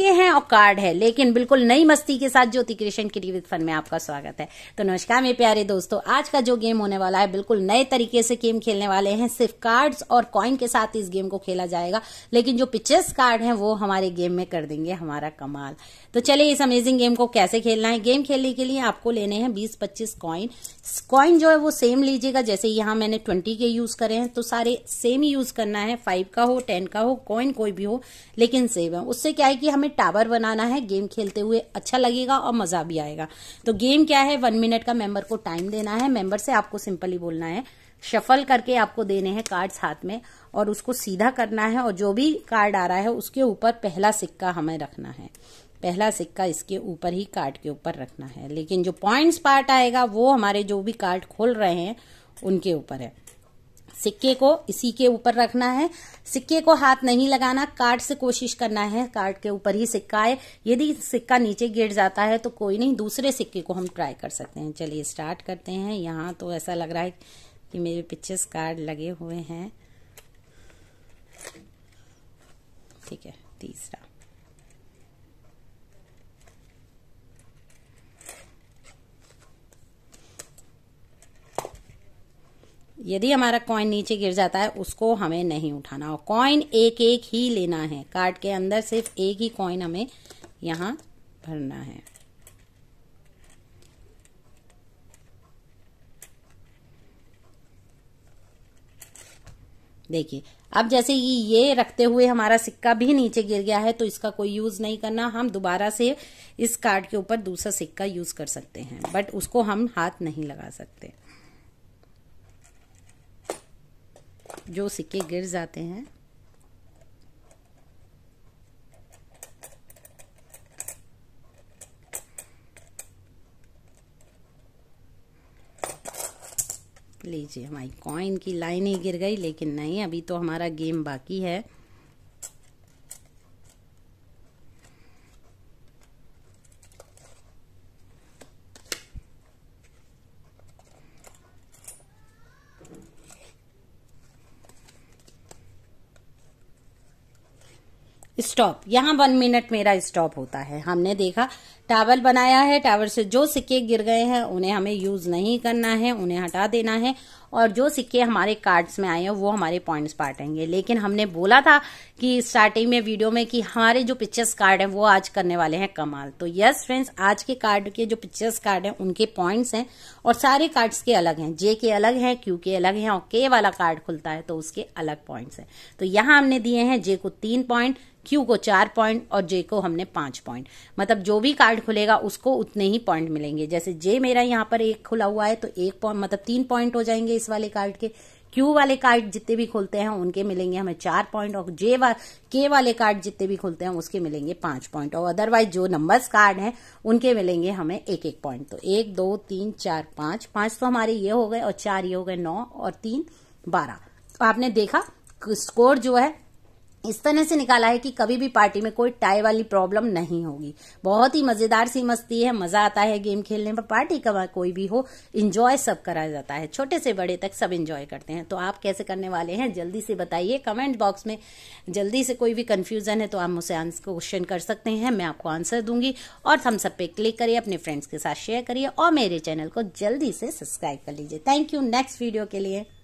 सिक्के हैं और कार्ड है लेकिन बिल्कुल नई मस्ती के साथ ज्योति कृष्ण की टीवी फन में आपका स्वागत है तो नमस्कार मेरे प्यारे दोस्तों आज का जो गेम होने वाला है बिल्कुल नए तरीके से गेम खेलने वाले हैं सिर्फ कार्ड्स और कॉइन के साथ इस गेम को खेला जाएगा लेकिन जो पिक्चर्स कार्ड है वो हमारे गेम में कर देंगे हमारा कमाल तो चलिए इस अमेजिंग गेम को कैसे खेलना है गेम खेलने के लिए आपको लेने हैं बीस पच्चीस कॉइन कॉइन जो है वो सेम लीजिएगा जैसे यहाँ मैंने ट्वेंटी के यूज करे हैं तो सारे सेम ही यूज करना है फाइव का हो टेन का हो कॉइन कोई भी हो लेकिन सेम है उससे क्या है कि हमें टावर बनाना है गेम खेलते हुए अच्छा लगेगा और मजा भी आएगा तो गेम क्या है वन मिनट का मेंबर को टाइम देना है मेंबर से आपको सिंपली बोलना है शफल करके आपको देने हैं कार्ड्स हाथ में और उसको सीधा करना है और जो भी कार्ड आ रहा है उसके ऊपर पहला सिक्का हमें रखना है पहला सिक्का इसके ऊपर ही कार्ड के ऊपर रखना है लेकिन जो पॉइंट्स पार्ट आएगा वो हमारे जो भी कार्ड खोल रहे हैं उनके ऊपर है सिक्के को इसी के ऊपर रखना है सिक्के को हाथ नहीं लगाना कार्ड से कोशिश करना है कार्ड के ऊपर ही सिक्का है यदि सिक्का नीचे गिर जाता है तो कोई नहीं दूसरे सिक्के को हम ट्राई कर सकते हैं चलिए स्टार्ट करते हैं यहाँ तो ऐसा लग रहा है कि मेरे पीछे कार्ड लगे हुए हैं ठीक है तीसरा यदि हमारा कॉइन नीचे गिर जाता है उसको हमें नहीं उठाना और कॉइन एक एक ही लेना है कार्ड के अंदर सिर्फ एक ही कॉइन हमें यहां भरना है देखिए अब जैसे कि ये रखते हुए हमारा सिक्का भी नीचे गिर गया है तो इसका कोई यूज नहीं करना हम दोबारा से इस कार्ड के ऊपर दूसरा सिक्का यूज कर सकते हैं बट उसको हम हाथ नहीं लगा सकते जो सिक्के गिर जाते हैं लीजिए हमारी कॉइन की लाइन ही गिर गई लेकिन नहीं अभी तो हमारा गेम बाकी है स्टॉप यहाँ वन मिनट मेरा स्टॉप होता है हमने देखा टावल बनाया है टावर से जो सिक्के गिर गए हैं उन्हें हमें यूज नहीं करना है उन्हें हटा देना है और जो सिक्के हमारे कार्ड्स में आए हैं वो हमारे पॉइंट्स बांटेंगे लेकिन हमने बोला था कि स्टार्टिंग में वीडियो में कि हमारे जो पिक्चर्स कार्ड हैं वो आज करने वाले हैं कमाल तो यस फ्रेंड्स आज के कार्ड के जो पिक्चर्स कार्ड हैं उनके पॉइंट्स हैं और सारे कार्ड्स के अलग हैं जे के अलग हैं क्यू के अलग हैं और के वाला कार्ड खुलता है तो उसके अलग पॉइंट्स हैं तो यहाँ हमने दिए हैं जे को तीन पॉइंट क्यू को चार पॉइंट और जे को हमने पांच पॉइंट मतलब जो भी कार्ड खुलेगा उसको उतने ही पॉइंट मिलेंगे जैसे जे मेरा यहाँ पर एक खुला हुआ है तो एक पॉइंट मतलब तीन पॉइंट हो जाएंगे इस वाले कार्ड के क्यू वाले कार्ड जितने भी खुलते हैं उनके मिलेंगे हमें चार पॉइंट और जे वा, के वाले कार्ड जितने भी खुलते हैं उसके मिलेंगे पांच पॉइंट और अदरवाइज जो नंबर्स कार्ड हैं उनके मिलेंगे हमें एक एक पॉइंट तो एक दो तीन चार पांच पांच तो हमारे ये हो गए और चार ये हो गए नौ और तीन बारह तो आपने देखा स्कोर जो है इस तरह से निकाला है कि कभी भी पार्टी में कोई टाई वाली प्रॉब्लम नहीं होगी बहुत ही मजेदार सी मस्ती है मजा आता है गेम खेलने पर पार्टी का कोई भी हो इंजॉय सब कराया जाता है छोटे से बड़े तक सब इंजॉय करते हैं तो आप कैसे करने वाले हैं जल्दी से बताइए कमेंट बॉक्स में जल्दी से कोई भी कंफ्यूजन है तो आप मुझसे क्वेश्चन कर सकते हैं मैं आपको आंसर दूंगी और हम सब पे क्लिक करिए अपने फ्रेंड्स के साथ शेयर करिए और मेरे चैनल को जल्दी से सब्सक्राइब कर लीजिए थैंक यू नेक्स्ट वीडियो के लिए